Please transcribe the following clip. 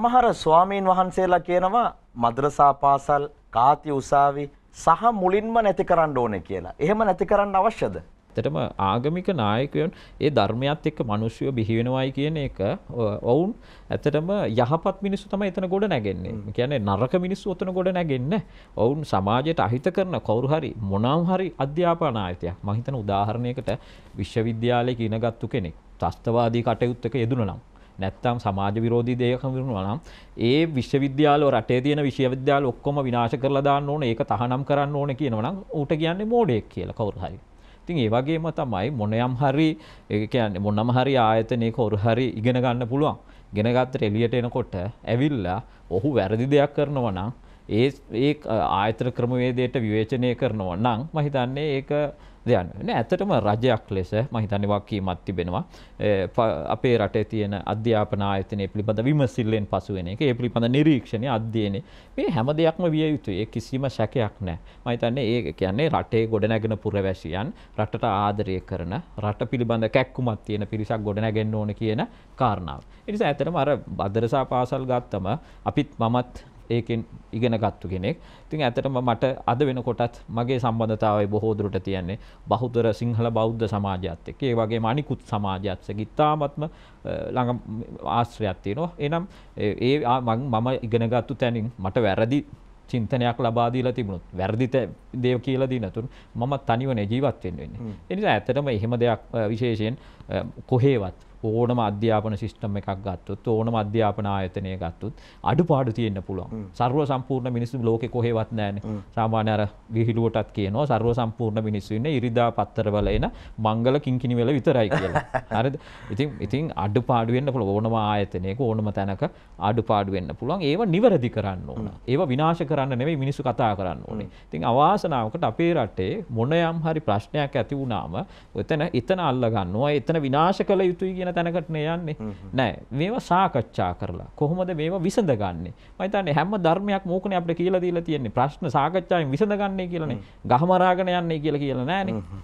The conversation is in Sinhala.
සමහර ස්වාමීන් වහන්සේලා කියනවා මද්‍රසා පාසල් කාති උසාවි සහ මුලින්ම නැති කරන්න ඕනේ කියලා. එහෙම නැති කරන්න අවශ්‍යද? ඇත්තටම ආගමික නායකයන් ඒ ධර්මයත් එක්ක මිනිස්සුය බිහි වෙනවයි කියන එක ඔවුන් ඇත්තටම යහපත් මිනිස්සු තමයි එතන ගොඩ නැගෙන්නේ. කියන්නේ නරක මිනිස්සු උතන ගොඩ නැගෙන්නේ. ඔවුන් සමාජයට අහිත කරන කවුරු හරි මොනම් හරි අධ්‍යාපන ආයතයක්. මම හිතන උදාහරණයකට විශ්වවිද්‍යාලයක ඉනගත්තු කෙනෙක් ත්‍ස්තවාදී කටයුත්තක යෙදුණා නම් නැත්තම් සමාජ විරෝධී දේයක විරුණවා නම් ඒ විශ්වවිද්‍යාල රටේ තියෙන විශ්වවිද්‍යාල ඔක්කොම විනාශ කරලා දාන්න ඕන ඒක තහනම් කරන්න ඕන කියනවා නම් ඌට කියන්නේ මෝඩයෙක් කියලා කවුරු හරි. ඉතින් ඒ වගේම තමයි මොනයම් හරි ඒ කියන්නේ මොනම හරි ආයතනයක කවුරු හරි ඉගෙන ගන්න පුළුවන්. ඉගෙන ගත්තට එළියට එනකොට ඇවිල්ලා ඔහු වැරදි දෙයක් කරනවා නම් ඒ ඒ ආයතන ක්‍රමවේදයට විවේචනය කරනවා නම් මහිතන්නේ ඒක දෙයන්න ඇතටම රජයක් ලෙස මහිතන්න වක්කීමත් තිබෙනවා අපේ රටේ තියෙන අධ්‍යාපන ආයතනය පිළිබඳ විමසිල්ලෙන් පසුවෙන එක ඒ පිළිබඳ නිරීක්ෂණය අධ්‍යයනය මේ හැම දෙයක්ම විය යුතුයි ඒ කිසිම සැකයක් නෑ මහිතන්නේ ඒ කියන්නේ රටේ ගොඩනැගෙන පුරවැසියන් රටට ආදරය කරන රට පිළිබඳ කැක්කුමත් තියෙන පිරිසක් ගොඩනැගෙන්න ඕන කියන කාරණාව. එනිසා ඇතටම අර බදරසා පාසල් ගත්තම අපිත් මමත් ඒකෙන් ඉගෙන ගත්තු කෙනෙක්. ඉතින් ඇත්තටම මට අද වෙනකොටත් මගේ සම්බන්ධතාවය බොහෝ දුරට තියන්නේ බහුතර සිංහල බෞද්ධ සමාජයත් එක්ක. ඒ වගේම අනිකුත් සමාජයත් එක්ක ඉතාමත්ම ළඟ ආශ්‍රයක් තියෙනවා. එනම් ඒ මම ඉගෙන ගත්තු තැනින් මට වැරදි චින්තනයක් ලබා දීලා තිබුණොත් වැරදිත දේව කියලා දී නැතුන් මම තනිවනේ ජීවත් වෙන්න වෙන්නේ. ඒ නිසා ඇත්තටම එහෙම දෙයක් විශේෂයෙන් කොහේවත් ඕනම අධ්‍යාපන සිිස්ටම් එකක් ගත්තුත් ඕනම අධ්‍යාපන ආයතනය ගත්තුත් අඩු පාඩු තියෙන්න්න පුළුවන් සර්ව සම්පූර්ණ මිනිස්සු ලෝක කොහෙවත් නෑන සාමාන්‍ය අර ගිහිලුවටත් කියන සර්ව සම්පූර්ණ මිනිස්සුන්න ඉරිදා පත්තරවල එන මංගල කින්කිනිවෙල විතරයි කියලා හරි ඉතින් ඉතින් අඩු පාඩුවෙන්න්න පුළ ඕනම ආයතනයක ඕනම තැනක අඩු පාඩුවෙන්න්න පුළුවන් ඒව නිවැරදි කරන්න ඕන ඒ විනාශ කරන්න නෙවෙයි මිනිස්සු කතා කරන්න ඕනේ ඉතින් අවාසනාවකට අපේ රටේ මොනයම් හරි ප්‍රශ්නයක් ඇති වුණාම එතන එතන අල්ලගන්නවා එතන විනාශ කළ යුතුයි කියන තැනකටන යන්නේ නෑ මේවා සාකච්ඡා කරලා කොහොමද මේවා විසඳගන්නේ මතන්නේ හැම ධර්මයක් මෝකන අපට කියලා දීලා තියෙන්නේ ප්‍රශ්න සාකච්ඡාවෙන් විසඳගන්නේ කියලනේ ගහමරාගෙන යන්නේ කියලා කියලා නෑනේ